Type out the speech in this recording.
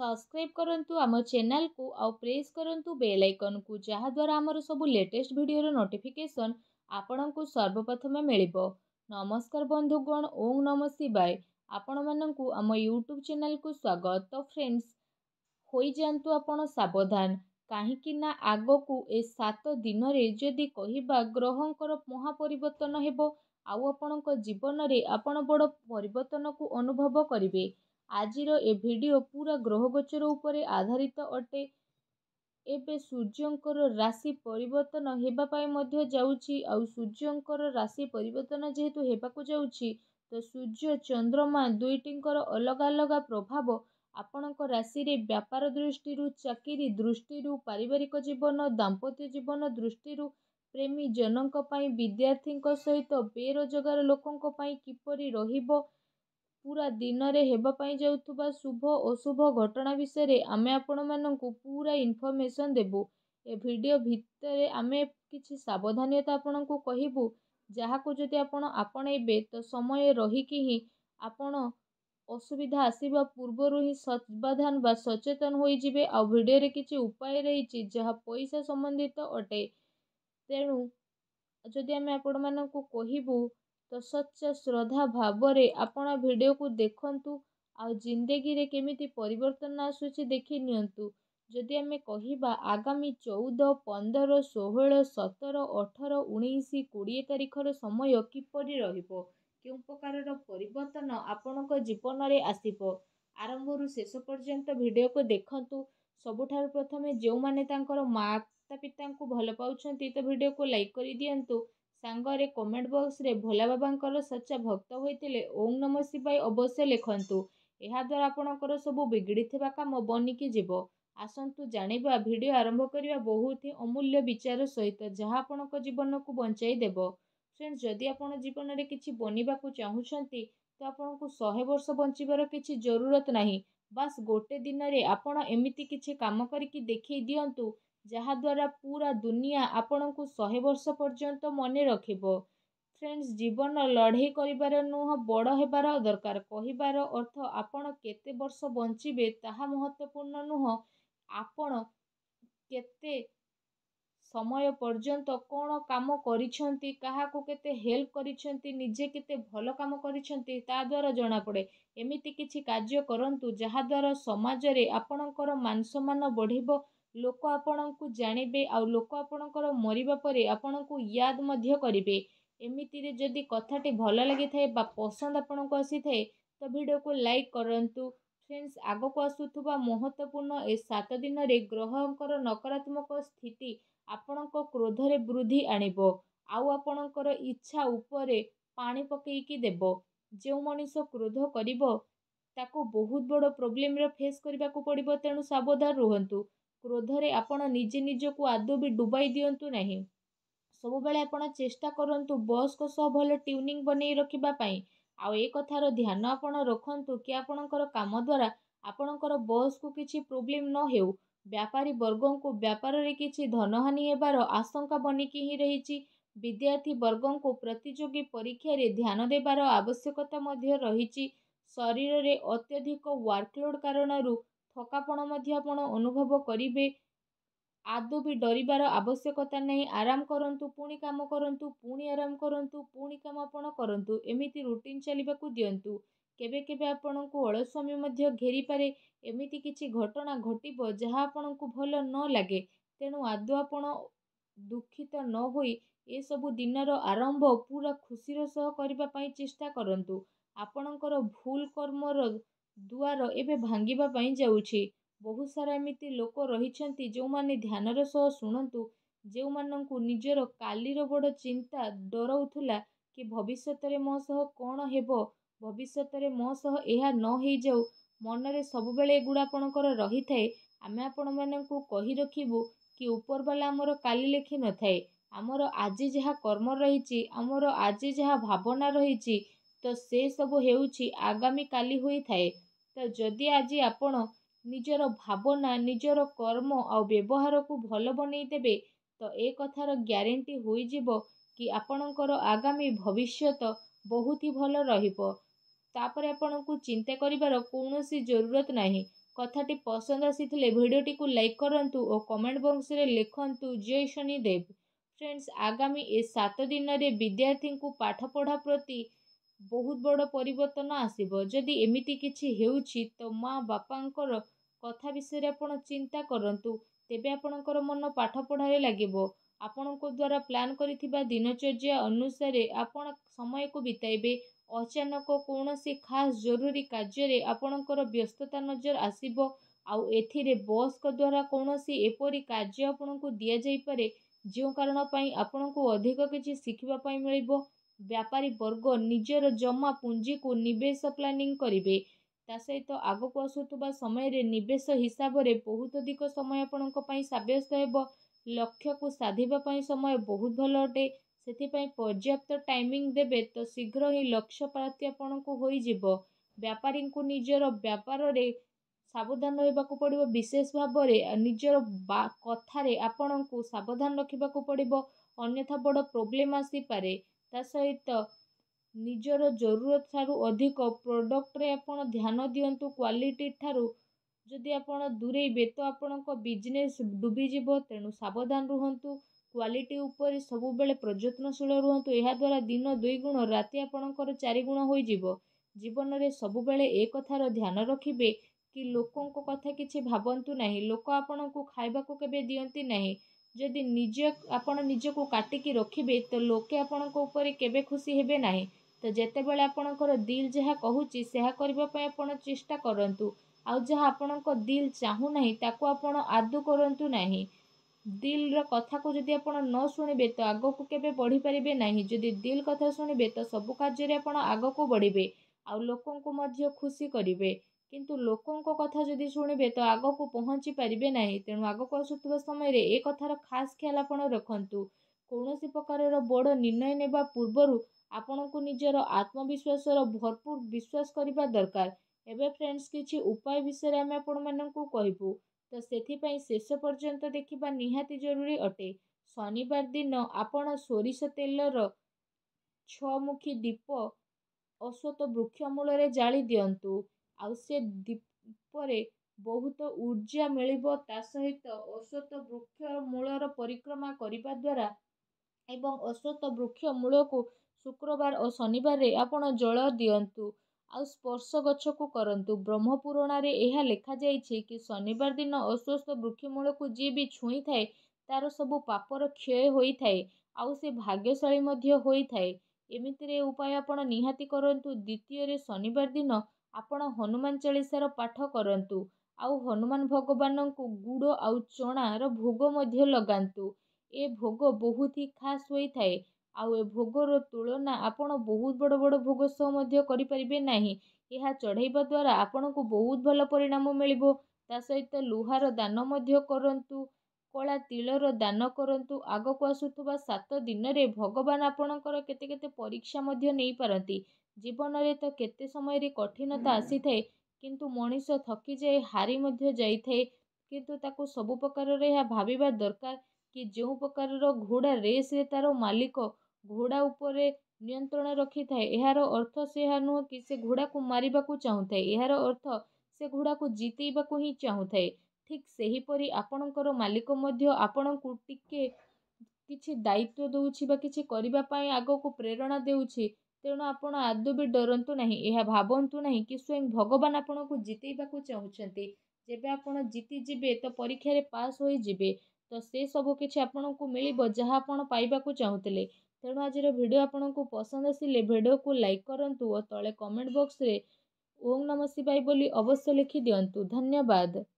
subscribe କରନ୍ତୁ ଆମ ଚ୍ୟାନେଲ୍କୁ ଆଉ ପ୍ରେସ୍ କରନ୍ତୁ ବେଲ୍ ଆଇକନ୍କୁ ଯାହାଦ୍ୱାରା ଆମର ସବୁ ଲେଟେଷ୍ଟ ଭିଡ଼ିଓର ନୋଟିଫିକେସନ୍ ଆପଣଙ୍କୁ ସର୍ବପ୍ରଥମେ ମିଳିବ ନମସ୍କାର ବନ୍ଧୁଗଣ ଓଂ ନମସ୍ତି ବାଏ ଆପଣମାନଙ୍କୁ ଆମ ୟୁଟ୍ୟୁବ୍ ଚ୍ୟାନେଲ୍କୁ ସ୍ୱାଗତ ତ ଫ୍ରେଣ୍ଡସ୍ ହୋଇଯାଆନ୍ତୁ ଆପଣ ସାବଧାନ କାହିଁକି ନା ଆଗକୁ ଏ ସାତ ଦିନରେ ଯଦି କହିବା ଗ୍ରହଙ୍କର ମହା ପରିବର୍ତ୍ତନ ହେବ ଆଉ ଆପଣଙ୍କ ଜୀବନରେ ଆପଣ ବଡ଼ ପରିବର୍ତ୍ତନକୁ ଅନୁଭବ କରିବେ ଆଜିର ଏ ଭିଡ଼ିଓ ପୁରା ଗ୍ରହ ଗୋଚର ଉପରେ ଆଧାରିତ ଅଟେ ଏବେ ସୂର୍ଯ୍ୟଙ୍କର ରାଶି ପରିବର୍ତ୍ତନ ହେବା ପାଇଁ ମଧ୍ୟ ଯାଉଛି ଆଉ ସୂର୍ଯ୍ୟଙ୍କର ରାଶି ପରିବର୍ତ୍ତନ ଯେହେତୁ ହେବାକୁ ଯାଉଛି ତ ସୂର୍ଯ୍ୟ ଚନ୍ଦ୍ରମା ଦୁଇଟିଙ୍କର ଅଲଗା ଅଲଗା ପ୍ରଭାବ ଆପଣଙ୍କ ରାଶିରେ ବ୍ୟାପାର ଦୃଷ୍ଟିରୁ ଚାକିରି ଦୃଷ୍ଟିରୁ ପାରିବାରିକ ଜୀବନ ଦାମ୍ପତ୍ୟ ଜୀବନ ଦୃଷ୍ଟିରୁ ପ୍ରେମୀ ଜନଙ୍କ ପାଇଁ ବିଦ୍ୟାର୍ଥୀଙ୍କ ସହିତ ବେରୋଜଗାର ଲୋକଙ୍କ ପାଇଁ କିପରି ରହିବ ପୁରା ଦିନରେ ହେବା ପାଇଁ ଯାଉଥିବା ଶୁଭ ଅଶୁଭ ଘଟଣା ବିଷୟରେ ଆମେ ଆପଣମାନଙ୍କୁ ପୁରା ଇନଫର୍ମେସନ୍ ଦେବୁ ଏ ଭିଡ଼ିଓ ଭିତରେ ଆମେ କିଛି ସାବଧାନତା ଆପଣଙ୍କୁ କହିବୁ ଯାହାକୁ ଯଦି ଆପଣ ଆପଣେଇବେ ତ ସମୟ ରହିକି ହିଁ ଆପଣ ଅସୁବିଧା ଆସିବା ପୂର୍ବରୁ ହିଁ ସାବଧାନ ବା ସଚେତନ ହୋଇଯିବେ ଆଉ ଭିଡ଼ିଓରେ କିଛି ଉପାୟ ରହିଛି ଯାହା ପଇସା ସମ୍ବନ୍ଧିତ ଅଟେ ତେଣୁ ଯଦି ଆମେ ଆପଣମାନଙ୍କୁ କହିବୁ ତସଚ ଶ୍ରଦ୍ଧା ଭାବରେ ଆପଣ ଭିଡ଼ିଓକୁ ଦେଖନ୍ତୁ ଆଉ ଜିନ୍ଦଗୀରେ କେମିତି ପରିବର୍ତ୍ତନ ଆସୁଛି ଦେଖି ନିଅନ୍ତୁ ଯଦି ଆମେ କହିବା ଆଗାମୀ ଚଉଦ ପନ୍ଦର ଷୋହଳ ସତର ଅଠର ଉଣେଇଶ କୋଡ଼ିଏ ତାରିଖର ସମୟ କିପରି ରହିବ କେଉଁ ପ୍ରକାରର ପରିବର୍ତ୍ତନ ଆପଣଙ୍କ ଜୀବନରେ ଆସିବ ଆରମ୍ଭରୁ ଶେଷ ପର୍ଯ୍ୟନ୍ତ ଭିଡ଼ିଓକୁ ଦେଖନ୍ତୁ ସବୁଠାରୁ ପ୍ରଥମେ ଯେଉଁମାନେ ତାଙ୍କର ମାତା ପିତାଙ୍କୁ ଭଲ ପାଉଛନ୍ତି ତ ଭିଡ଼ିଓକୁ ଲାଇକ୍ କରିଦିଅନ୍ତୁ ସାଙ୍ଗରେ କମେଣ୍ଟ ବକ୍ସରେ ଭୋଲା ବାବାଙ୍କର ସଚ୍ଚା ଭକ୍ତ ହୋଇଥିଲେ ଓମ୍ ନମ ଶିବାଇ ଅବଶ୍ୟ ଲେଖନ୍ତୁ ଏହାଦ୍ୱାରା ଆପଣଙ୍କର ସବୁ ବିଗିଡ଼ିଥିବା କାମ ବନିକି ଯିବ ଆସନ୍ତୁ ଜାଣିବା ଭିଡ଼ିଓ ଆରମ୍ଭ କରିବା ବହୁତ ହିଁ ଅମୂଲ୍ୟ ବିଚାର ସହିତ ଯାହା ଆପଣଙ୍କ ଜୀବନକୁ ବଞ୍ଚାଇ ଦେବ ଫ୍ରେଣ୍ଡ ଯଦି ଆପଣ ଜୀବନରେ କିଛି ବନିବାକୁ ଚାହୁଁଛନ୍ତି ତ ଆପଣଙ୍କୁ ଶହେ ବର୍ଷ ବଞ୍ଚିବାର କିଛି ଜରୁରତ ନାହିଁ ବାସ୍ ଗୋଟେ ଦିନରେ ଆପଣ ଏମିତି କିଛି କାମ କରିକି ଦେଖାଇ ଦିଅନ୍ତୁ ଯାହାଦ୍ୱାରା ପୁରା ଦୁନିଆ ଆପଣଙ୍କୁ ଶହେ ବର୍ଷ ପର୍ଯ୍ୟନ୍ତ ମନେ ରଖିବ ଫ୍ରେଣ୍ଡସ୍ ଜୀବନ ଲଢ଼େଇ କରିବାର ନୁହଁ ବଡ଼ ହେବାର ଦରକାର କହିବାର ଅର୍ଥ ଆପଣ କେତେ ବର୍ଷ ବଞ୍ଚିବେ ତାହା ମହତ୍ତ୍ୱପୂର୍ଣ୍ଣ ନୁହଁ ଆପଣ କେତେ ସମୟ ପର୍ଯ୍ୟନ୍ତ କ'ଣ କାମ କରିଛନ୍ତି କାହାକୁ କେତେ ହେଲ୍ପ କରିଛନ୍ତି ନିଜେ କେତେ ଭଲ କାମ କରିଛନ୍ତି ତା ଦ୍ୱାରା ଜଣାପଡ଼େ ଏମିତି କିଛି କାର୍ଯ୍ୟ କରନ୍ତୁ ଯାହାଦ୍ୱାରା ସମାଜରେ ଆପଣଙ୍କର ମାନସମ୍ମାନ ବଢ଼ିବ ଲୋକ ଆପଣଙ୍କୁ ଜାଣିବେ ଆଉ ଲୋକ ଆପଣଙ୍କର ମରିବା ପରେ ଆପଣଙ୍କୁ ୟାଦ ମଧ୍ୟ କରିବେ ଏମିତିରେ ଯଦି କଥାଟି ଭଲ ଲାଗିଥାଏ ବା ପସନ୍ଦ ଆପଣଙ୍କୁ ଆସିଥାଏ ତ ଭିଡ଼ିଓକୁ ଲାଇକ୍ କରନ୍ତୁ ଫ୍ରେଣ୍ଡସ୍ ଆଗକୁ ଆସୁଥିବା ମହତ୍ଵପୂର୍ଣ୍ଣ ଏ ସାତ ଦିନରେ ଗ୍ରହଙ୍କର ନକାରାତ୍ମକ ସ୍ଥିତି ଆପଣଙ୍କ କ୍ରୋଧରେ ବୃଦ୍ଧି ଆଣିବ ଆଉ ଆପଣଙ୍କର ଇଚ୍ଛା ଉପରେ ପାଣି ପକାଇକି ଦେବ ଯେଉଁ ମଣିଷ କ୍ରୋଧ କରିବ ତାକୁ ବହୁତ ବଡ଼ ପ୍ରୋବ୍ଲେମ୍ର ଫେସ୍ କରିବାକୁ ପଡ଼ିବ ତେଣୁ ସାବଧାନ ରୁହନ୍ତୁ କ୍ରୋଧରେ ଆପଣ ନିଜେ ନିଜକୁ ଆଦୌ ବି ଡୁବାଇ ଦିଅନ୍ତୁ ନାହିଁ ସବୁବେଳେ ଆପଣ ଚେଷ୍ଟା କରନ୍ତୁ ବସ୍ଙ୍କ ସହ ଭଲ ଟ୍ୟୁନିଂ ବନେଇ ରଖିବା ପାଇଁ ଆଉ ଏ କଥାର ଧ୍ୟାନ ଆପଣ ରଖନ୍ତୁ କି ଆପଣଙ୍କର କାମ ଦ୍ୱାରା ଆପଣଙ୍କର ବସ୍କୁ କିଛି ପ୍ରୋବ୍ଲେମ୍ ନ ହେଉ ବ୍ୟାପାରୀ ବର୍ଗଙ୍କୁ ବ୍ୟାପାରରେ କିଛି ଧନହାନି ହେବାର ଆଶଙ୍କା ବନିକି ହିଁ ରହିଛି ବିଦ୍ୟାର୍ଥୀ ବର୍ଗଙ୍କୁ ପ୍ରତିଯୋଗୀ ପରୀକ୍ଷାରେ ଧ୍ୟାନ ଦେବାର ଆବଶ୍ୟକତା ମଧ୍ୟ ରହିଛି ଶରୀରରେ ଅତ୍ୟଧିକ ୱାର୍କଲୋଡ଼୍ କାରଣରୁ ଥକାପଣ ମଧ୍ୟ ଆପଣ ଅନୁଭବ କରିବେ ଆଦୌ ବି ଡରିବାର ଆବଶ୍ୟକତା ନାହିଁ ଆରାମ କରନ୍ତୁ ପୁଣି କାମ କରନ୍ତୁ ପୁଣି ଆରାମ କରନ୍ତୁ ପୁଣି କାମ ଆପଣ କରନ୍ତୁ ଏମିତି ରୁଟିନ୍ ଚାଲିବାକୁ ଦିଅନ୍ତୁ କେବେ କେବେ ଆପଣଙ୍କୁ ଅଳସ୍ୱାମୀ ମଧ୍ୟ ଘେରିପାରେ ଏମିତି କିଛି ଘଟଣା ଘଟିବ ଯାହା ଆପଣଙ୍କୁ ଭଲ ନ ଲାଗେ ତେଣୁ ଆଦୌ ଆପଣ ଦୁଃଖିତ ନ ହୋଇ ଏସବୁ ଦିନର ଆରମ୍ଭ ପୁରା ଖୁସିର ସହ କରିବା ପାଇଁ ଚେଷ୍ଟା କରନ୍ତୁ ଆପଣଙ୍କର ଭୁଲ କର୍ମର ଦୁଆର ଏବେ ଭାଙ୍ଗିବା ପାଇଁ ଯାଉଛି ବହୁତ ସାରା ଏମିତି ଲୋକ ରହିଛନ୍ତି ଯେଉଁମାନେ ଧ୍ୟାନର ସହ ଶୁଣନ୍ତୁ ଯେଉଁମାନଙ୍କୁ ନିଜର କାଲିର ବଡ଼ ଚିନ୍ତା ଡରାଉଥିଲା କି ଭବିଷ୍ୟତରେ ମୋ ସହ କ'ଣ ହେବ ଭବିଷ୍ୟତରେ ମୋ ସହ ଏହା ନ ହେଇଯାଉ ମନରେ ସବୁବେଳେ ଏଗୁଡ଼ା ଆପଣଙ୍କର ରହିଥାଏ ଆମେ ଆପଣମାନଙ୍କୁ କହି ରଖିବୁ କି ଉପରବାଲା ଆମର କାଲି ଲେଖି ନଥାଏ ଆମର ଆଜି ଯାହା କର୍ମ ରହିଛି ଆମର ଆଜି ଯାହା ଭାବନା ରହିଛି ତ ସେସବୁ ହେଉଛି ଆଗାମୀ କାଲି ହୋଇଥାଏ ତ ଯଦି ଆଜି ଆପଣ ନିଜର ଭାବନା ନିଜର କର୍ମ ଆଉ ବ୍ୟବହାରକୁ ଭଲ ବନେଇ ଦେବେ ତ ଏ କଥାର ଗ୍ୟାରେଣ୍ଟି ହୋଇଯିବ କି ଆପଣଙ୍କର ଆଗାମୀ ଭବିଷ୍ୟତ ବହୁତ ହି ଭଲ ରହିବ ତାପରେ ଆପଣଙ୍କୁ ଚିନ୍ତା କରିବାର କୌଣସି ଜରୁରତ ନାହିଁ କଥାଟି ପସନ୍ଦ ଆସିଥିଲେ ଭିଡ଼ିଓଟିକୁ ଲାଇକ୍ କରନ୍ତୁ ଓ କମେଣ୍ଟ ବକ୍ସରେ ଲେଖନ୍ତୁ ଜୟ ଶନିଦେବ ଫ୍ରେଣ୍ଡସ୍ ଆଗାମୀ ଏ ସାତ ଦିନରେ ବିଦ୍ୟାର୍ଥୀଙ୍କୁ ପାଠପଢ଼ା ପ୍ରତି ବହୁତ ବଡ଼ ପରିବର୍ତ୍ତନ ଆସିବ ଯଦି ଏମିତି କିଛି ହେଉଛି ତ ମା ବାପାଙ୍କର କଥା ବିଷୟରେ ଆପଣ ଚିନ୍ତା କରନ୍ତୁ ତେବେ ଆପଣଙ୍କର ମନ ପାଠ ପଢ଼ାରେ ଲାଗିବ ଆପଣଙ୍କ ଦ୍ୱାରା ପ୍ଲାନ୍ କରିଥିବା ଦିନଚର୍ଯ୍ୟା ଅନୁସାରେ ଆପଣ ସମୟକୁ ବିତାଇବେ ଅଚାନକ କୌଣସି ଖାସ୍ ଜରୁରୀ କାର୍ଯ୍ୟରେ ଆପଣଙ୍କର ବ୍ୟସ୍ତତା ନଜର ଆସିବ ଆଉ ଏଥିରେ ବସ୍ଙ୍କ ଦ୍ୱାରା କୌଣସି ଏପରି କାର୍ଯ୍ୟ ଆପଣଙ୍କୁ ଦିଆଯାଇପାରେ ଯେଉଁ କାରଣ ପାଇଁ ଆପଣଙ୍କୁ ଅଧିକ କିଛି ଶିଖିବା ପାଇଁ ମିଳିବ ବ୍ୟାପାରୀ ବର୍ଗ ନିଜର ଜମା ପୁଞ୍ଜିକୁ ନିବେଶ ପ୍ଲାନିଂ କରିବେ ତା ସହିତ ଆଗକୁ ଆସୁଥିବା ସମୟରେ ନିବେଶ ହିସାବରେ ବହୁତ ଅଧିକ ସମୟ ଆପଣଙ୍କ ପାଇଁ ସାବ୍ୟସ୍ତ ହେବ ଲକ୍ଷ୍ୟକୁ ସାଧିବା ପାଇଁ ସମୟ ବହୁତ ଭଲ ଅଟେ ସେଥିପାଇଁ ପର୍ଯ୍ୟାପ୍ତ ଟାଇମିଂ ଦେବେ ତ ଶୀଘ୍ର ହିଁ ଲକ୍ଷ୍ୟ ପ୍ରାପ୍ତି ଆପଣଙ୍କୁ ହୋଇଯିବ ବ୍ୟାପାରୀଙ୍କୁ ନିଜର ବ୍ୟାପାରରେ ସାବଧାନ ରହିବାକୁ ପଡ଼ିବ ବିଶେଷ ଭାବରେ ନିଜର ବା କଥାରେ ଆପଣଙ୍କୁ ସାବଧାନ ରଖିବାକୁ ପଡ଼ିବ ଅନ୍ୟଥା ବଡ଼ ପ୍ରୋବ୍ଲେମ୍ ଆସିପାରେ ତା ସହିତ ନିଜର ଜରୁରତ ଠାରୁ ଅଧିକ ପ୍ରଡ଼କ୍ଟରେ ଆପଣ ଧ୍ୟାନ ଦିଅନ୍ତୁ କ୍ୱାଲିଟି ଠାରୁ ଯଦି ଆପଣ ଦୂରେଇବେ ତ ଆପଣଙ୍କ ବିଜନେସ୍ ଡୁବିଯିବ ତେଣୁ ସାବଧାନ ରୁହନ୍ତୁ କ୍ୱାଲିଟି ଉପରେ ସବୁବେଳେ ପ୍ରଯତ୍ନଶୀଳ ରୁହନ୍ତୁ ଏହାଦ୍ୱାରା ଦିନ ଦୁଇ ଗୁଣ ରାତି ଆପଣଙ୍କର ଚାରି ଗୁଣ ହୋଇଯିବ ଜୀବନରେ ସବୁବେଳେ ଏ କଥାର ଧ୍ୟାନ ରଖିବେ କି ଲୋକଙ୍କ କଥା କିଛି ଭାବନ୍ତୁ ନାହିଁ ଲୋକ ଆପଣଙ୍କୁ ଖାଇବାକୁ କେବେ ଦିଅନ୍ତି ନାହିଁ ଯଦି ନିଜ ଆପଣ ନିଜକୁ କାଟିକି ରଖିବେ ତ ଲୋକେ ଆପଣଙ୍କ ଉପରେ କେବେ ଖୁସି ହେବେ ନାହିଁ ତ ଯେତେବେଳେ ଆପଣଙ୍କର ଦିଲ୍ ଯାହା କହୁଛି ସେହା କରିବା ପାଇଁ ଆପଣ ଚେଷ୍ଟା କରନ୍ତୁ ଆଉ ଯାହା ଆପଣଙ୍କ ଦିଲ୍ ଚାହୁଁନାହିଁ ତାକୁ ଆପଣ ଆଦୌ କରନ୍ତୁ ନାହିଁ ଦିଲ୍ର କଥାକୁ ଯଦି ଆପଣ ନ ଶୁଣିବେ ତ ଆଗକୁ କେବେ ବଢ଼ିପାରିବେ ନାହିଁ ଯଦି ଦିଲ୍ କଥା ଶୁଣିବେ ତ ସବୁ କାର୍ଯ୍ୟରେ ଆପଣ ଆଗକୁ ବଢ଼ିବେ ଆଉ ଲୋକଙ୍କୁ ମଧ୍ୟ ଖୁସି କରିବେ କିନ୍ତୁ ଲୋକଙ୍କ କଥା ଯଦି ଶୁଣିବେ ତ ଆଗକୁ ପହଞ୍ଚି ପାରିବେ ନାହିଁ ତେଣୁ ଆଗକୁ ଆସୁଥିବା ସମୟରେ ଏ କଥାର ଖାସ୍ ଖିଆଲ ଆପଣ ରଖନ୍ତୁ କୌଣସି ପ୍ରକାରର ବଡ଼ ନିର୍ଣ୍ଣୟ ନେବା ପୂର୍ବରୁ ଆପଣଙ୍କୁ ନିଜର ଆତ୍ମବିଶ୍ୱାସର ଭରପୁର ବିଶ୍ୱାସ କରିବା ଦରକାର ଏବେ ଫ୍ରେଣ୍ଡସ୍ କିଛି ଉପାୟ ବିଷୟରେ ଆମେ ଆପଣମାନଙ୍କୁ କହିବୁ ତ ସେଥିପାଇଁ ଶେଷ ପର୍ଯ୍ୟନ୍ତ ଦେଖିବା ନିହାତି ଜରୁରୀ ଅଟେ ଶନିବାର ଦିନ ଆପଣ ସୋରିଷ ତେଲର ଛଅମୁଖୀ ଦୀପ ଅଶ୍ୱତ ବୃକ୍ଷ ମୂଳରେ ଜାଳି ଦିଅନ୍ତୁ ଆଉ ସେ ଦୀପରେ ବହୁତ ଉର୍ଜା ମିଳିବ ତା ସହିତ ଅଶ୍ୱତ ବୃକ୍ଷ ମୂଳର ପରିକ୍ରମା କରିବା ଦ୍ୱାରା ଏବଂ ଅଶ୍ୱତ ବୃକ୍ଷ ମୂଳକୁ ଶୁକ୍ରବାର ଓ ଶନିବାରରେ ଆପଣ ଜଳ ଦିଅନ୍ତୁ ଆଉ ସ୍ପର୍ଶ ଗଛକୁ କରନ୍ତୁ ବ୍ରହ୍ମ ପୁରାଣରେ ଏହା ଲେଖାଯାଇଛି କି ଶନିବାର ଦିନ ଅସ୍ୱସ୍ଥ ମୂଳକୁ ଯିଏ ବି ଛୁଇଁଥାଏ ତା'ର ସବୁ ପାପର କ୍ଷୟ ହୋଇଥାଏ ଆଉ ସେ ଭାଗ୍ୟଶାଳୀ ମଧ୍ୟ ହୋଇଥାଏ ଏମିତିରେ ଉପାୟ ଆପଣ ନିହାତି କରନ୍ତୁ ଦ୍ୱିତୀୟରେ ଶନିବାର ଦିନ ଆପଣ ହନୁମାନ ଚାଳିଶାର ପାଠ କରନ୍ତୁ ଆଉ ହନୁମାନ ଭଗବାନଙ୍କୁ ଗୁଡ଼ ଆଉ ଚଣାର ଭୋଗ ମଧ୍ୟ ଲଗାନ୍ତୁ ଏ ଭୋଗ ବହୁତ ହି ଖାସ୍ ହୋଇଥାଏ ଆଉ ଏ ଭୋଗର ତୁଳନା ଆପଣ ବହୁତ ବଡ଼ ବଡ଼ ଭୋଗ ସହ ମଧ୍ୟ କରିପାରିବେ ନାହିଁ ଏହା ଚଢ଼େଇବା ଦ୍ୱାରା ଆପଣଙ୍କୁ ବହୁତ ଭଲ ପରିଣାମ ମିଳିବ ତା ସହିତ ଲୁହାର ଦାନ ମଧ୍ୟ କରନ୍ତୁ କଳା ତିଳର ଦାନ କରନ୍ତୁ ଆଗକୁ ଆସୁଥିବା ସାତ ଦିନରେ ଭଗବାନ ଆପଣଙ୍କର କେତେ କେତେ ପରୀକ୍ଷା ମଧ୍ୟ ନେଇପାରନ୍ତି ଜୀବନରେ ତ କେତେ ସମୟରେ କଠିନତା ଆସିଥାଏ କିନ୍ତୁ ମଣିଷ ଥକି ଯାଇ ହାରି ମଧ୍ୟ ଯାଇଥାଏ କିନ୍ତୁ ତାକୁ ସବୁ ପ୍ରକାରରେ ଏହା ଭାବିବା ଦରକାର କି ଯେଉଁ ପ୍ରକାରର ଘୋଡ଼ା ରେସ୍ରେ ତାର ମାଲିକ ଘୋଡ଼ା ଉପରେ ନିୟନ୍ତ୍ରଣ ରଖିଥାଏ ଏହାର ଅର୍ଥ ସେ ଏହା ନୁହଁ କି ସେ ଘୋଡ଼ାକୁ ମାରିବାକୁ ଚାହୁଁଥାଏ ଏହାର ଅର୍ଥ ସେ ଘୋଡ଼ାକୁ ଜିତେଇବାକୁ ହିଁ ଚାହୁଁଥାଏ ଠିକ୍ ସେହିପରି ଆପଣଙ୍କର ମାଲିକ ମଧ୍ୟ ଆପଣଙ୍କୁ ଟିକେ କିଛି ଦାୟିତ୍ୱ ଦେଉଛି ବା କିଛି କରିବା ପାଇଁ ଆଗକୁ ପ୍ରେରଣା ଦେଉଛି ତେଣୁ ଆପଣ ଆଦୌ ବି ଡରନ୍ତୁ ନାହିଁ ଏହା ଭାବନ୍ତୁ ନାହିଁ କି ସ୍ଵୟଂ ଭଗବାନ ଆପଣଙ୍କୁ ଜିତେଇବାକୁ ଚାହୁଁଛନ୍ତି ଯେବେ ଆପଣ ଜିତିଯିବେ ତ ପରୀକ୍ଷାରେ ପାସ୍ ହୋଇଯିବେ ତ ସେସବୁ କିଛି ଆପଣଙ୍କୁ ମିଳିବ ଯାହା ଆପଣ ପାଇବାକୁ ଚାହୁଁଥିଲେ ତେଣୁ ଆଜିର ଭିଡ଼ିଓ ଆପଣଙ୍କୁ ପସନ୍ଦ ଆସିଲେ ଭିଡ଼ିଓକୁ ଲାଇକ୍ କରନ୍ତୁ ଓ ତଳେ କମେଣ୍ଟ ବକ୍ସରେ ଓମ୍ ନମଃ ଶିବାଇ ବୋଲି ଅବଶ୍ୟ ଲେଖି ଦିଅନ୍ତୁ ଧନ୍ୟବାଦ